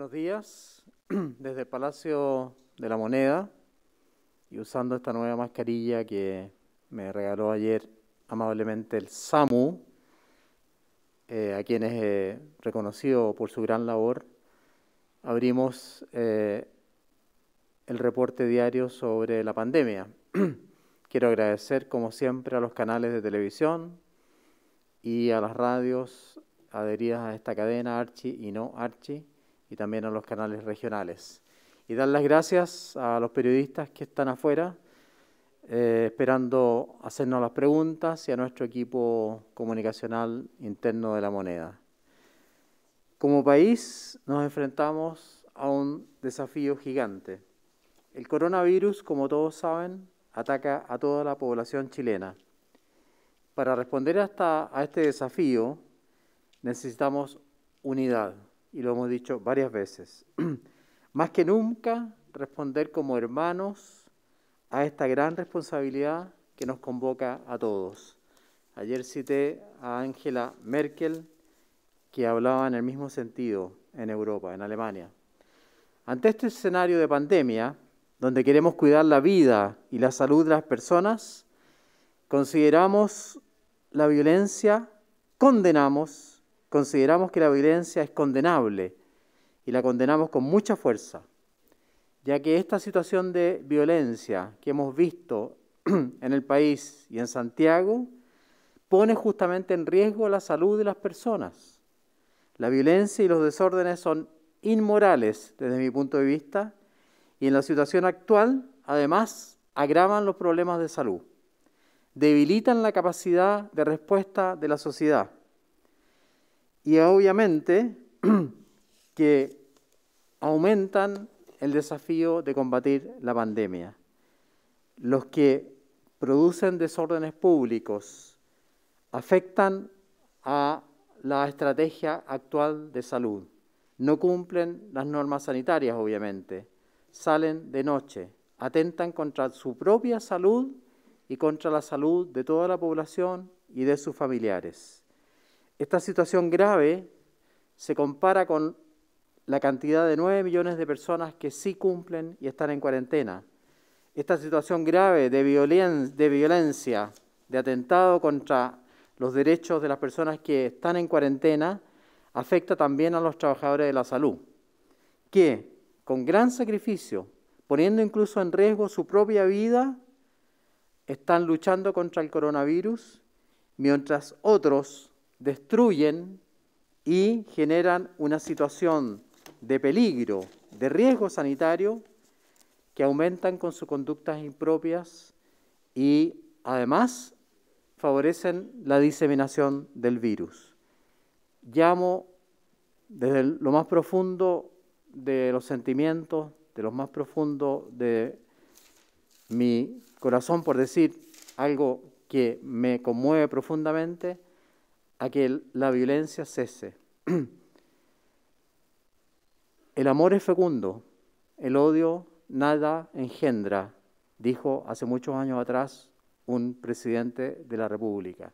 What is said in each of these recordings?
buenos días desde el Palacio de la Moneda y usando esta nueva mascarilla que me regaló ayer amablemente el SAMU, eh, a quienes he reconocido por su gran labor, abrimos eh, el reporte diario sobre la pandemia. Quiero agradecer, como siempre, a los canales de televisión y a las radios adheridas a esta cadena, Archi y no Archi y también a los canales regionales. Y dar las gracias a los periodistas que están afuera, eh, esperando hacernos las preguntas y a nuestro equipo comunicacional interno de la moneda. Como país nos enfrentamos a un desafío gigante. El coronavirus, como todos saben, ataca a toda la población chilena. Para responder a este desafío necesitamos unidad y lo hemos dicho varias veces. Más que nunca, responder como hermanos a esta gran responsabilidad que nos convoca a todos. Ayer cité a Angela Merkel, que hablaba en el mismo sentido en Europa, en Alemania. Ante este escenario de pandemia, donde queremos cuidar la vida y la salud de las personas, consideramos la violencia, condenamos consideramos que la violencia es condenable y la condenamos con mucha fuerza, ya que esta situación de violencia que hemos visto en el país y en Santiago pone justamente en riesgo la salud de las personas. La violencia y los desórdenes son inmorales desde mi punto de vista y en la situación actual además agravan los problemas de salud, debilitan la capacidad de respuesta de la sociedad y obviamente que aumentan el desafío de combatir la pandemia. Los que producen desórdenes públicos afectan a la estrategia actual de salud. No cumplen las normas sanitarias, obviamente. Salen de noche, atentan contra su propia salud y contra la salud de toda la población y de sus familiares. Esta situación grave se compara con la cantidad de 9 millones de personas que sí cumplen y están en cuarentena. Esta situación grave de, de violencia, de atentado contra los derechos de las personas que están en cuarentena, afecta también a los trabajadores de la salud, que con gran sacrificio, poniendo incluso en riesgo su propia vida, están luchando contra el coronavirus, mientras otros destruyen y generan una situación de peligro, de riesgo sanitario, que aumentan con sus conductas impropias y además favorecen la diseminación del virus. Llamo desde lo más profundo de los sentimientos, de lo más profundo de mi corazón, por decir algo que me conmueve profundamente, a que la violencia cese. El amor es fecundo, el odio nada engendra, dijo hace muchos años atrás un presidente de la República.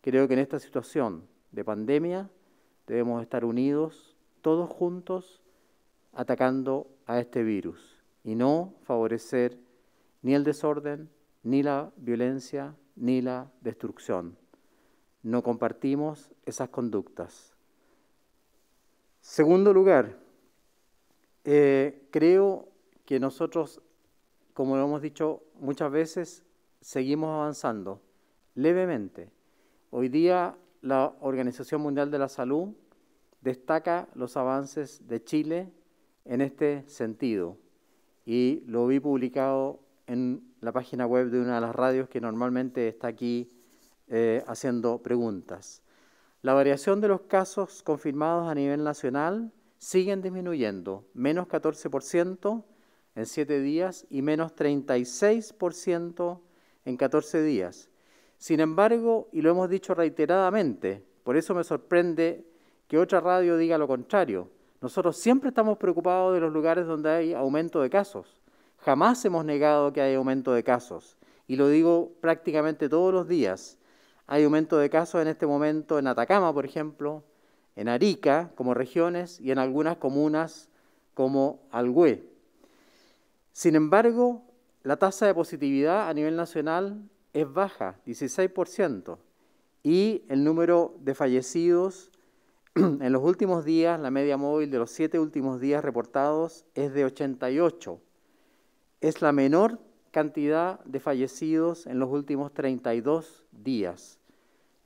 Creo que en esta situación de pandemia debemos estar unidos, todos juntos, atacando a este virus y no favorecer ni el desorden, ni la violencia, ni la destrucción no compartimos esas conductas. Segundo lugar, eh, creo que nosotros, como lo hemos dicho muchas veces, seguimos avanzando levemente. Hoy día la Organización Mundial de la Salud destaca los avances de Chile en este sentido y lo vi publicado en la página web de una de las radios que normalmente está aquí eh, haciendo preguntas. La variación de los casos confirmados a nivel nacional siguen disminuyendo, menos 14% en 7 días y menos 36% en 14 días. Sin embargo, y lo hemos dicho reiteradamente, por eso me sorprende que otra radio diga lo contrario. Nosotros siempre estamos preocupados de los lugares donde hay aumento de casos. Jamás hemos negado que hay aumento de casos. Y lo digo prácticamente todos los días. Hay aumento de casos en este momento en Atacama, por ejemplo, en Arica como regiones y en algunas comunas como Algüe. Sin embargo, la tasa de positividad a nivel nacional es baja, 16%, y el número de fallecidos en los últimos días, la media móvil de los siete últimos días reportados es de 88. Es la menor cantidad de fallecidos en los últimos 32 días.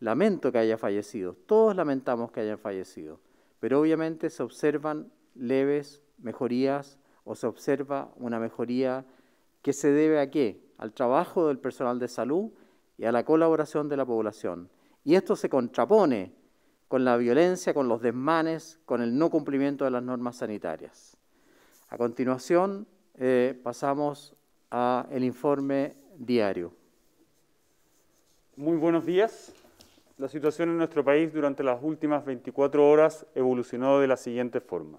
Lamento que haya fallecido, todos lamentamos que hayan fallecido, pero obviamente se observan leves mejorías o se observa una mejoría que se debe a qué? Al trabajo del personal de salud y a la colaboración de la población. Y esto se contrapone con la violencia, con los desmanes, con el no cumplimiento de las normas sanitarias. A continuación, eh, pasamos al informe diario. Muy buenos días. La situación en nuestro país durante las últimas 24 horas evolucionó de la siguiente forma.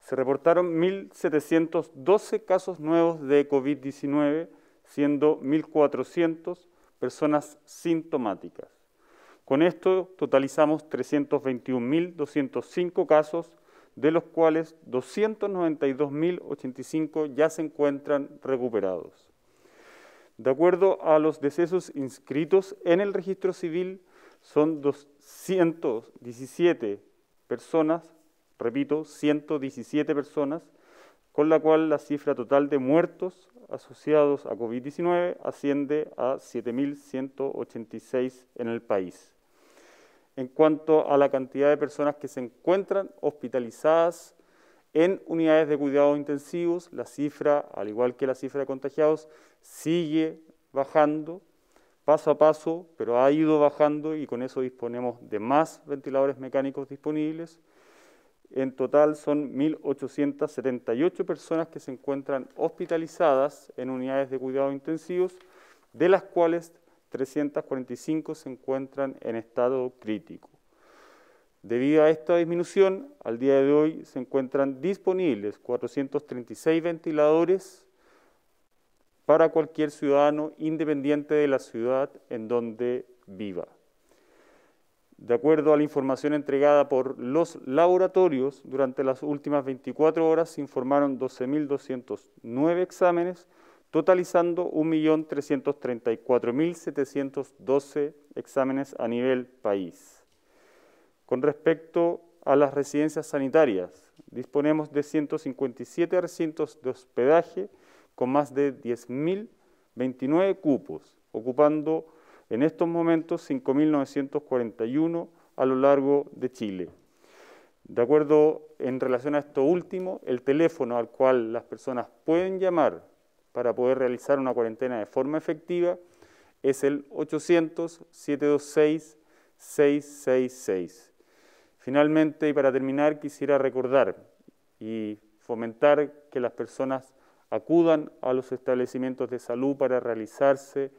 Se reportaron 1.712 casos nuevos de COVID-19, siendo 1.400 personas sintomáticas. Con esto totalizamos 321.205 casos, de los cuales 292.085 ya se encuentran recuperados. De acuerdo a los decesos inscritos en el registro civil, son 217 personas, repito, 117 personas, con la cual la cifra total de muertos asociados a COVID-19 asciende a 7.186 en el país. En cuanto a la cantidad de personas que se encuentran hospitalizadas en unidades de cuidados intensivos, la cifra, al igual que la cifra de contagiados, sigue bajando paso a paso, pero ha ido bajando y con eso disponemos de más ventiladores mecánicos disponibles. En total son 1.878 personas que se encuentran hospitalizadas en unidades de cuidado intensivos, de las cuales 345 se encuentran en estado crítico. Debido a esta disminución, al día de hoy se encuentran disponibles 436 ventiladores para cualquier ciudadano independiente de la ciudad en donde viva. De acuerdo a la información entregada por los laboratorios, durante las últimas 24 horas se informaron 12.209 exámenes, totalizando 1.334.712 exámenes a nivel país. Con respecto a las residencias sanitarias, disponemos de 157 recintos de hospedaje, con más de 10.029 cupos, ocupando en estos momentos 5.941 a lo largo de Chile. De acuerdo, en relación a esto último, el teléfono al cual las personas pueden llamar para poder realizar una cuarentena de forma efectiva es el 800-726-666. Finalmente, y para terminar, quisiera recordar y fomentar que las personas acudan a los establecimientos de salud para realizarse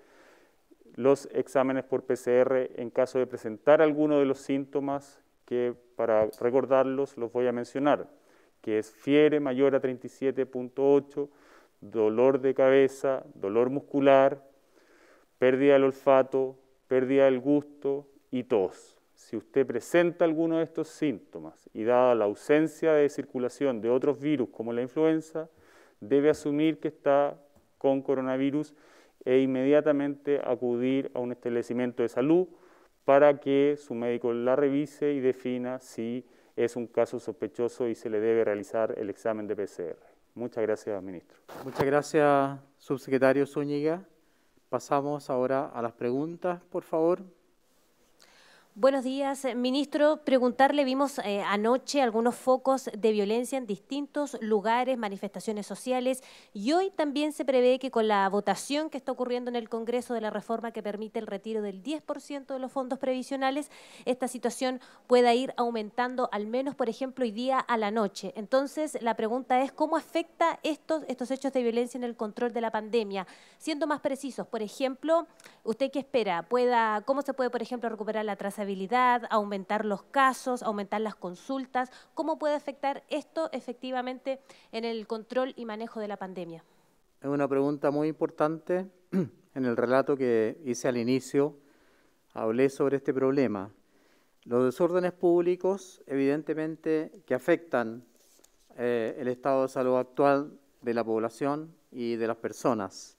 los exámenes por PCR en caso de presentar alguno de los síntomas que para recordarlos los voy a mencionar, que es fiebre mayor a 37.8, dolor de cabeza, dolor muscular, pérdida del olfato, pérdida del gusto y tos. Si usted presenta alguno de estos síntomas y dada la ausencia de circulación de otros virus como la influenza, debe asumir que está con coronavirus e inmediatamente acudir a un establecimiento de salud para que su médico la revise y defina si es un caso sospechoso y se le debe realizar el examen de PCR. Muchas gracias, ministro. Muchas gracias, subsecretario Zúñiga. Pasamos ahora a las preguntas, por favor. Buenos días, eh, ministro. Preguntarle, vimos eh, anoche algunos focos de violencia en distintos lugares, manifestaciones sociales, y hoy también se prevé que con la votación que está ocurriendo en el Congreso de la reforma que permite el retiro del 10% de los fondos previsionales, esta situación pueda ir aumentando al menos, por ejemplo, hoy día a la noche. Entonces, la pregunta es, ¿cómo afecta estos, estos hechos de violencia en el control de la pandemia? Siendo más precisos, por ejemplo, ¿usted qué espera? ¿Pueda, ¿Cómo se puede, por ejemplo, recuperar la trazabilidad? aumentar los casos, aumentar las consultas? ¿Cómo puede afectar esto efectivamente en el control y manejo de la pandemia? Es una pregunta muy importante. En el relato que hice al inicio hablé sobre este problema. Los desórdenes públicos, evidentemente, que afectan eh, el estado de salud actual de la población y de las personas.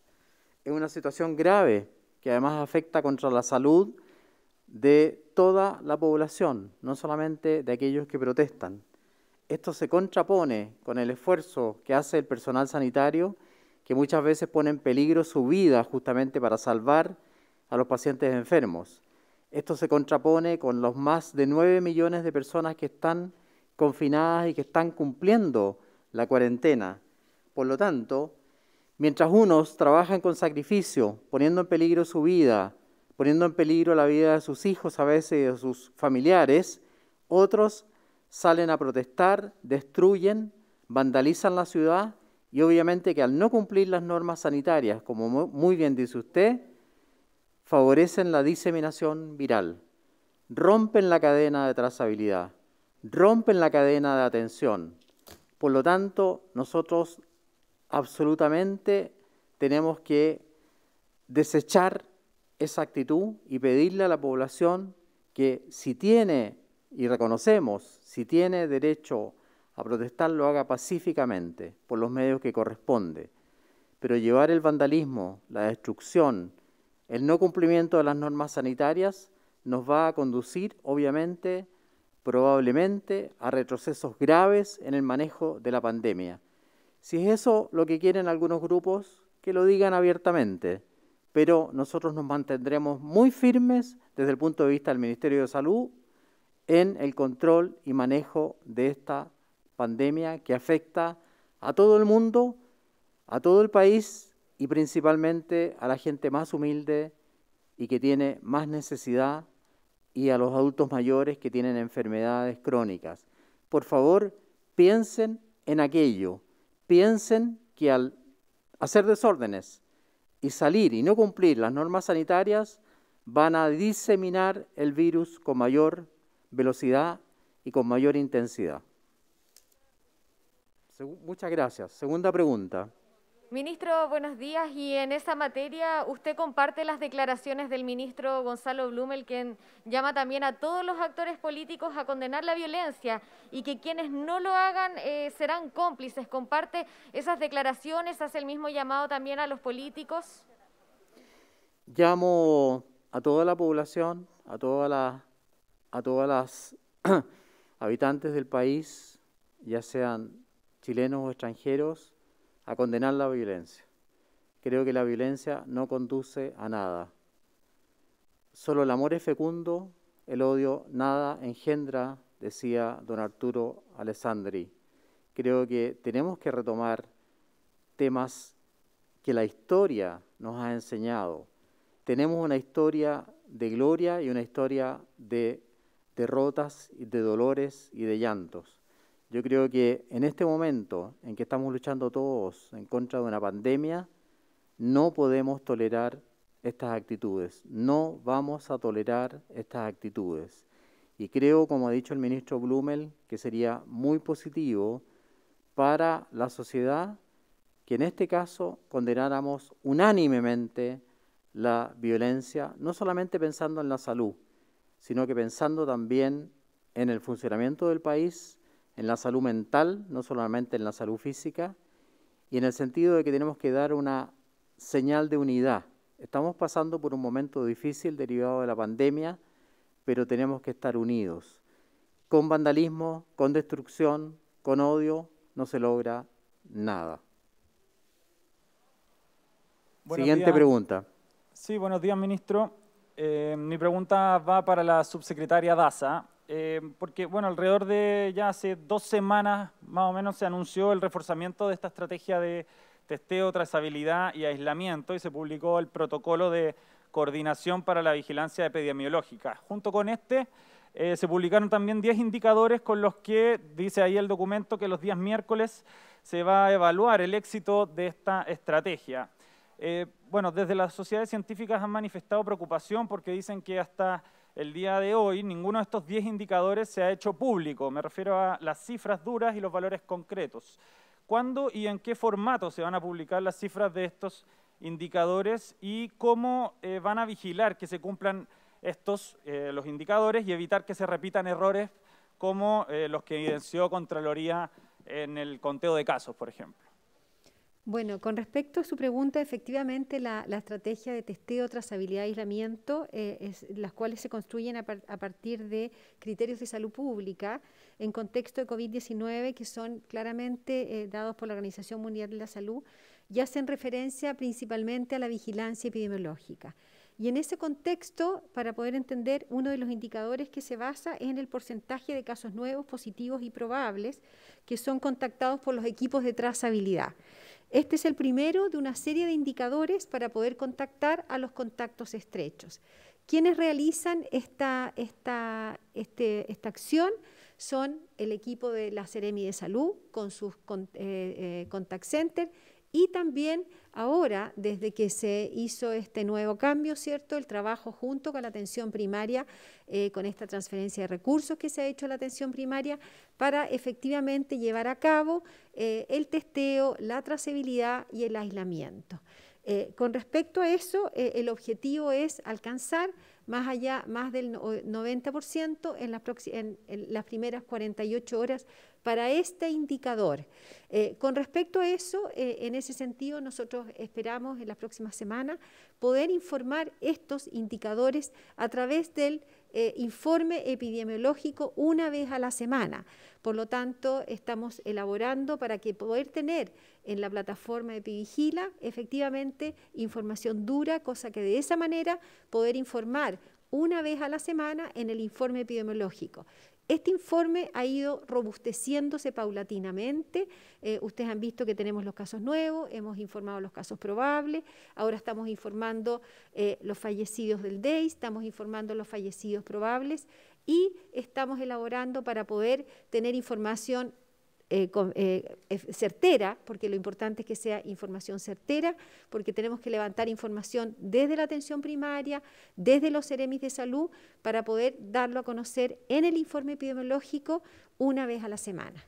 Es una situación grave que además afecta contra la salud de toda la población, no solamente de aquellos que protestan. Esto se contrapone con el esfuerzo que hace el personal sanitario, que muchas veces pone en peligro su vida justamente para salvar a los pacientes enfermos. Esto se contrapone con los más de 9 millones de personas que están confinadas y que están cumpliendo la cuarentena. Por lo tanto, mientras unos trabajan con sacrificio, poniendo en peligro su vida, poniendo en peligro la vida de sus hijos a veces, de sus familiares. Otros salen a protestar, destruyen, vandalizan la ciudad y obviamente que al no cumplir las normas sanitarias, como muy bien dice usted, favorecen la diseminación viral, rompen la cadena de trazabilidad, rompen la cadena de atención. Por lo tanto, nosotros absolutamente tenemos que desechar esa actitud y pedirle a la población que si tiene, y reconocemos, si tiene derecho a protestar, lo haga pacíficamente, por los medios que corresponde. Pero llevar el vandalismo, la destrucción, el no cumplimiento de las normas sanitarias nos va a conducir, obviamente, probablemente, a retrocesos graves en el manejo de la pandemia. Si es eso lo que quieren algunos grupos, que lo digan abiertamente pero nosotros nos mantendremos muy firmes desde el punto de vista del Ministerio de Salud en el control y manejo de esta pandemia que afecta a todo el mundo, a todo el país y principalmente a la gente más humilde y que tiene más necesidad y a los adultos mayores que tienen enfermedades crónicas. Por favor, piensen en aquello, piensen que al hacer desórdenes, y salir y no cumplir las normas sanitarias van a diseminar el virus con mayor velocidad y con mayor intensidad. Muchas gracias. Segunda pregunta. Ministro, buenos días. Y en esa materia, usted comparte las declaraciones del ministro Gonzalo Blumel, quien llama también a todos los actores políticos a condenar la violencia y que quienes no lo hagan eh, serán cómplices. ¿Comparte esas declaraciones? ¿Hace el mismo llamado también a los políticos? Llamo a toda la población, a, a todas las habitantes del país, ya sean chilenos o extranjeros, a condenar la violencia. Creo que la violencia no conduce a nada. Solo el amor es fecundo, el odio nada engendra, decía don Arturo Alessandri. Creo que tenemos que retomar temas que la historia nos ha enseñado. Tenemos una historia de gloria y una historia de derrotas, y de dolores y de llantos. Yo creo que en este momento en que estamos luchando todos en contra de una pandemia, no podemos tolerar estas actitudes, no vamos a tolerar estas actitudes. Y creo, como ha dicho el ministro Blumel, que sería muy positivo para la sociedad que en este caso condenáramos unánimemente la violencia, no solamente pensando en la salud, sino que pensando también en el funcionamiento del país en la salud mental, no solamente en la salud física, y en el sentido de que tenemos que dar una señal de unidad. Estamos pasando por un momento difícil derivado de la pandemia, pero tenemos que estar unidos. Con vandalismo, con destrucción, con odio, no se logra nada. Siguiente pregunta. Sí, buenos días, ministro. Eh, mi pregunta va para la subsecretaria Daza. Eh, porque bueno, alrededor de ya hace dos semanas más o menos se anunció el reforzamiento de esta estrategia de testeo, trazabilidad y aislamiento y se publicó el protocolo de coordinación para la vigilancia epidemiológica. Junto con este eh, se publicaron también 10 indicadores con los que, dice ahí el documento, que los días miércoles se va a evaluar el éxito de esta estrategia. Eh, bueno, desde las sociedades científicas han manifestado preocupación porque dicen que hasta el día de hoy, ninguno de estos 10 indicadores se ha hecho público. Me refiero a las cifras duras y los valores concretos. ¿Cuándo y en qué formato se van a publicar las cifras de estos indicadores y cómo eh, van a vigilar que se cumplan estos, eh, los indicadores, y evitar que se repitan errores como eh, los que evidenció Contraloría en el conteo de casos, por ejemplo? Bueno, con respecto a su pregunta, efectivamente la, estrategia de testeo, trazabilidad y aislamiento, eh, las cuales se construyen a, partir de criterios de salud pública en contexto de COVID-19 que son claramente eh, dados por la Organización Mundial de la Salud y hacen referencia principalmente a la vigilancia epidemiológica. Y en ese contexto, para poder entender, uno de los indicadores que se basa es en el porcentaje de casos nuevos, positivos y probables que son contactados por los equipos de trazabilidad. Este es el primero de una serie de indicadores para poder contactar a los contactos estrechos. Quienes realizan esta, este, acción son el equipo de la Seremi de Salud con sus eh, eh, contact center, y también ahora, desde que se hizo este nuevo cambio, ¿cierto? El trabajo junto con la atención primaria, eh, con esta transferencia de recursos que se ha hecho a la atención primaria, para efectivamente llevar a cabo eh, el testeo, la trazabilidad y el aislamiento. Eh, con respecto a eso, eh, el objetivo es alcanzar más allá, más del 90% eh, en las, primeras 48 horas para este indicador. con respecto a eso, en ese sentido, nosotros esperamos en la próxima semana poder informar estos indicadores a través del eh, informe epidemiológico una vez a la semana. Por lo tanto, estamos elaborando para que poder tener en la plataforma EpiVigila efectivamente información dura, cosa que de esa manera poder informar una vez a la semana en el informe epidemiológico. Este informe ha ido robusteciéndose paulatinamente. Eh, ustedes han visto que tenemos los casos nuevos, hemos informado los casos probables, ahora estamos informando eh, los fallecidos del DEI, estamos informando los fallecidos probables y estamos elaborando para poder tener información eh, eh, certera, porque lo importante es que sea información certera, porque tenemos que levantar información desde la atención primaria, desde los seremis de salud, para poder darlo a conocer en el informe epidemiológico una vez a la semana.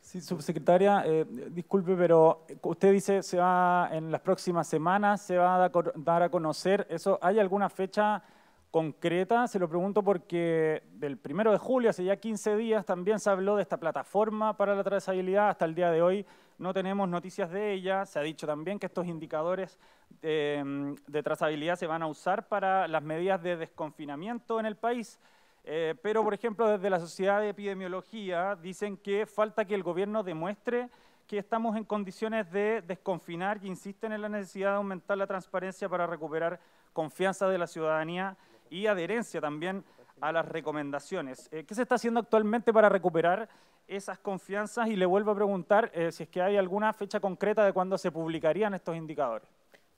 Sí, subsecretaria, eh, disculpe, pero usted dice se va en las próximas semanas se va a dar a conocer eso. ¿Hay alguna fecha? concreta, se lo pregunto porque del primero de julio, hace ya 15 días, también se habló de esta plataforma para la trazabilidad. Hasta el día de hoy no tenemos noticias de ella. Se ha dicho también que estos indicadores eh, de, trazabilidad se van a usar para las medidas de desconfinamiento en el país. Eh, pero, por ejemplo, desde la Sociedad de Epidemiología dicen que falta que el gobierno demuestre que estamos en condiciones de desconfinar y insisten en la necesidad de aumentar la transparencia para recuperar confianza de la ciudadanía y adherencia también a las recomendaciones. Eh, ¿Qué se está haciendo actualmente para recuperar esas confianzas? Y le vuelvo a preguntar eh, si es que hay alguna fecha concreta de cuándo se publicarían estos indicadores.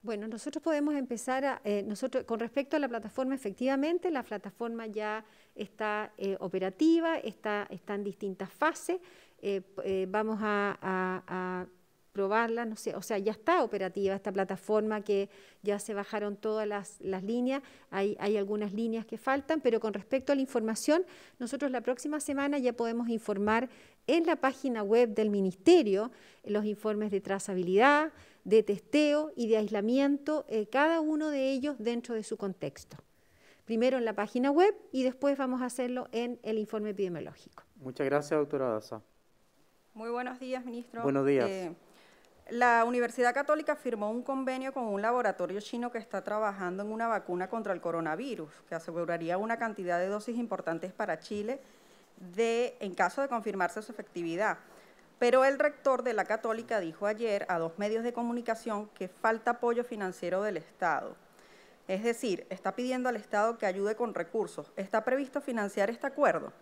Bueno, nosotros podemos empezar a, eh, nosotros, con respecto a la plataforma, efectivamente, la plataforma ya está operativa, está, está en distintas fases. vamos a probarla, no sé, o sea, ya está operativa esta plataforma que ya se bajaron todas las, líneas, hay, hay, algunas líneas que faltan, pero con respecto a la información, nosotros la próxima semana ya podemos informar en la página web del Ministerio los informes de trazabilidad, de testeo y de aislamiento, eh, cada uno de ellos dentro de su contexto. Primero en la página web y después vamos a hacerlo en el informe epidemiológico. Muchas gracias, doctora Daza. Muy buenos días, ministro. Buenos días. Eh, la Universidad Católica firmó un convenio con un laboratorio chino que está trabajando en una vacuna contra el coronavirus, que aseguraría una cantidad de dosis importantes para Chile en caso de confirmarse su efectividad. Pero el rector de la Católica dijo ayer a dos medios de comunicación que falta apoyo financiero del Estado. Es decir, está pidiendo al Estado que ayude con recursos. ¿Está previsto financiar este acuerdo?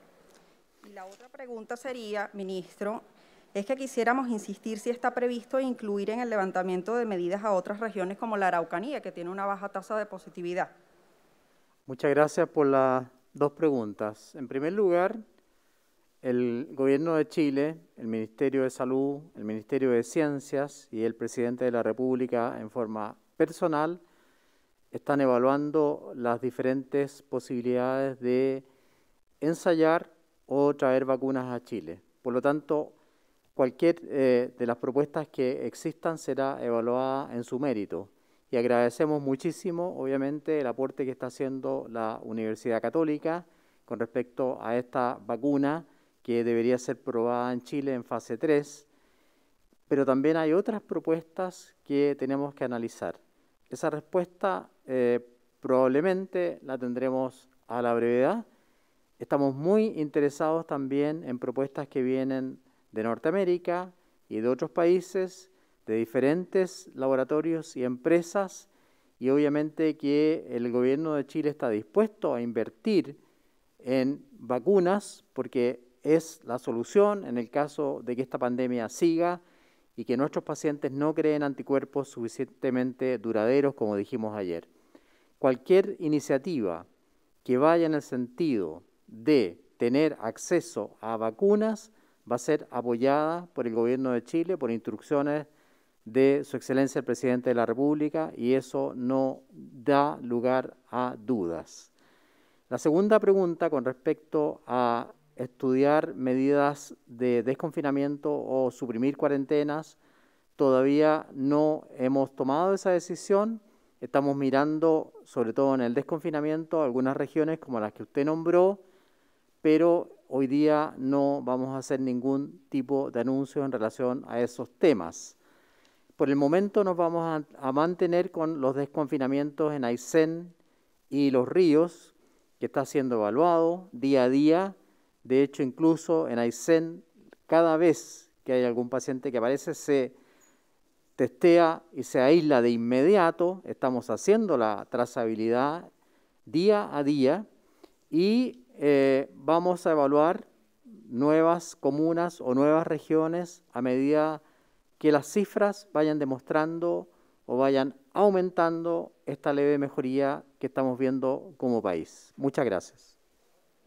Y la otra pregunta sería, ministro, es que quisiéramos insistir si está previsto incluir en el levantamiento de medidas a otras regiones como la Araucanía, que tiene una baja tasa de positividad. Muchas gracias por las dos preguntas. En primer lugar, el gobierno de Chile, el Ministerio de Salud, el Ministerio de Ciencias y el presidente de la República en forma personal están evaluando las diferentes posibilidades de ensayar o traer vacunas a Chile. Por lo tanto, Cualquier eh, de las propuestas que existan será evaluada en su mérito. Y agradecemos muchísimo, obviamente, el aporte que está haciendo la Universidad Católica con respecto a esta vacuna que debería ser probada en Chile en fase 3. Pero también hay otras propuestas que tenemos que analizar. Esa respuesta eh, probablemente la tendremos a la brevedad. Estamos muy interesados también en propuestas que vienen de Norteamérica y de otros países, de diferentes laboratorios y empresas, y obviamente que el gobierno de Chile está dispuesto a invertir en vacunas porque es la solución en el caso de que esta pandemia siga y que nuestros pacientes no creen anticuerpos suficientemente duraderos, como dijimos ayer. Cualquier iniciativa que vaya en el sentido de tener acceso a vacunas va a ser apoyada por el gobierno de Chile por instrucciones de su excelencia el presidente de la República y eso no da lugar a dudas. La segunda pregunta con respecto a estudiar medidas de desconfinamiento o suprimir cuarentenas, todavía no hemos tomado esa decisión. Estamos mirando, sobre todo en el desconfinamiento, algunas regiones como las que usted nombró, pero hoy día no vamos a hacer ningún tipo de anuncio en relación a esos temas. Por el momento nos vamos a, mantener con los desconfinamientos en Aysén y Los Ríos, que está siendo evaluado día a día. De hecho, incluso en Aysén, cada vez que hay algún paciente que aparece, se testea y se aísla de inmediato. Estamos haciendo la trazabilidad día a día y eh, vamos a evaluar nuevas comunas o nuevas regiones a medida que las cifras vayan demostrando o vayan aumentando esta leve mejoría que estamos viendo como país. Muchas gracias.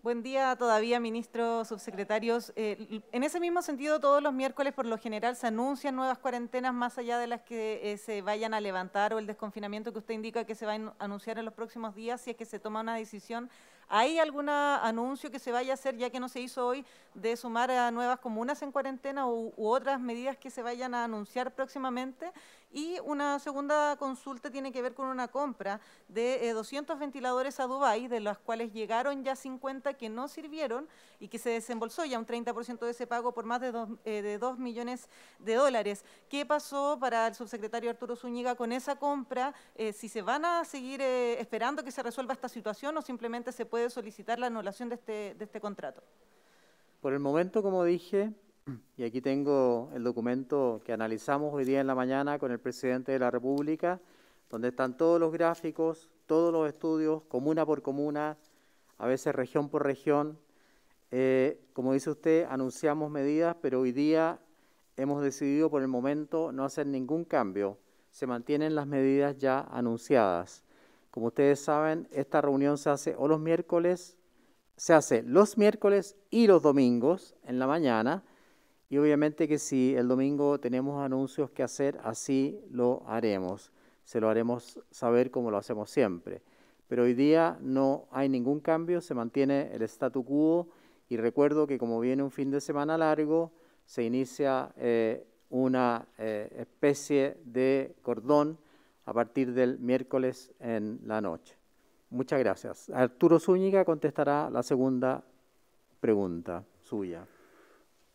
Buen día todavía, ministros, subsecretarios. Eh, en ese mismo sentido, todos los miércoles por lo general se anuncian nuevas cuarentenas más allá de las que eh, se vayan a levantar o el desconfinamiento que usted indica que se va a anunciar en los próximos días si es que se toma una decisión ¿Hay algún anuncio que se vaya a hacer, ya que no se hizo hoy, de sumar a nuevas comunas en cuarentena u, otras medidas que se vayan a anunciar próximamente? Y una segunda consulta tiene que ver con una compra de 200 eh, ventiladores a Dubái, de los cuales llegaron ya 50 que no sirvieron y que se desembolsó ya un 30% de ese pago por más de 2 eh, millones de dólares. ¿Qué pasó para el subsecretario Arturo Zúñiga con esa compra? Eh, si se van a seguir esperando que se resuelva esta situación o simplemente se puede solicitar la anulación de este, de este contrato. Por el momento, como dije, y aquí tengo el documento que analizamos hoy día en la mañana con el presidente de la República, donde están todos los gráficos, todos los estudios, comuna por comuna, a veces región por región. Eh, como dice usted, anunciamos medidas, pero hoy día hemos decidido por el momento no hacer ningún cambio. Se mantienen las medidas ya anunciadas. Como ustedes saben, esta reunión se hace o los miércoles, se hace los miércoles y los domingos en la mañana y obviamente que si el domingo tenemos anuncios que hacer, así lo haremos. Se lo haremos saber como lo hacemos siempre. Pero hoy día no hay ningún cambio, se mantiene el statu quo y recuerdo que como viene un fin de semana largo, se inicia eh, una eh, especie de cordón a partir del miércoles en la noche. Muchas gracias. Arturo Zúñiga contestará la segunda pregunta suya.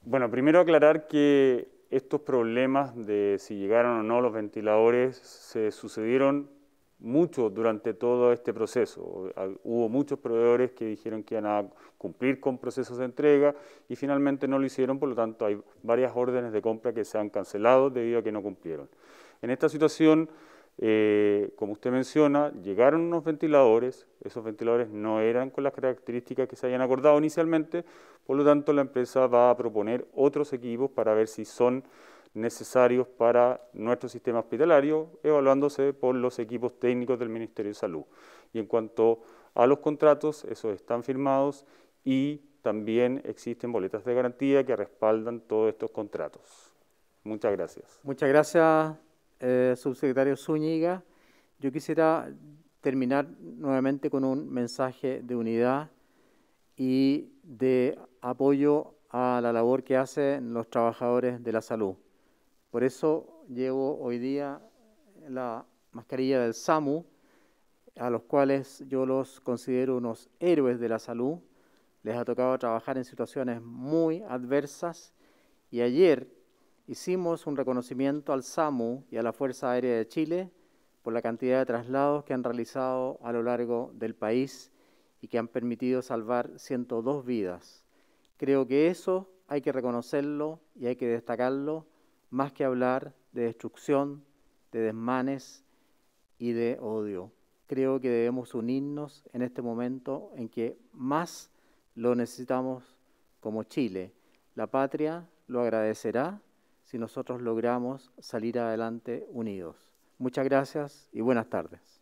Bueno, primero aclarar que estos problemas de si llegaron o no los ventiladores se sucedieron mucho durante todo este proceso. Hubo muchos proveedores que dijeron que iban a cumplir con procesos de entrega y finalmente no lo hicieron, por lo tanto hay varias órdenes de compra que se han cancelado debido a que no cumplieron. En esta situación eh, como usted menciona, llegaron unos ventiladores, esos ventiladores no eran con las características que se habían acordado inicialmente, por lo tanto la empresa va a proponer otros equipos para ver si son necesarios para nuestro sistema hospitalario, evaluándose por los equipos técnicos del Ministerio de Salud. Y en cuanto a los contratos, esos están firmados y también existen boletas de garantía que respaldan todos estos contratos. Muchas gracias. Muchas gracias, eh, subsecretario Zúñiga. Yo quisiera terminar nuevamente con un mensaje de unidad y de apoyo a la labor que hacen los trabajadores de la salud. Por eso llevo hoy día la mascarilla del SAMU, a los cuales yo los considero unos héroes de la salud. Les ha tocado trabajar en situaciones muy adversas y ayer hicimos un reconocimiento al SAMU y a la Fuerza Aérea de Chile por la cantidad de traslados que han realizado a lo largo del país y que han permitido salvar 102 vidas. Creo que eso hay que reconocerlo y hay que destacarlo, más que hablar de destrucción, de desmanes y de odio. Creo que debemos unirnos en este momento en que más lo necesitamos como Chile. La patria lo agradecerá si nosotros logramos salir adelante unidos. Muchas gracias y buenas tardes.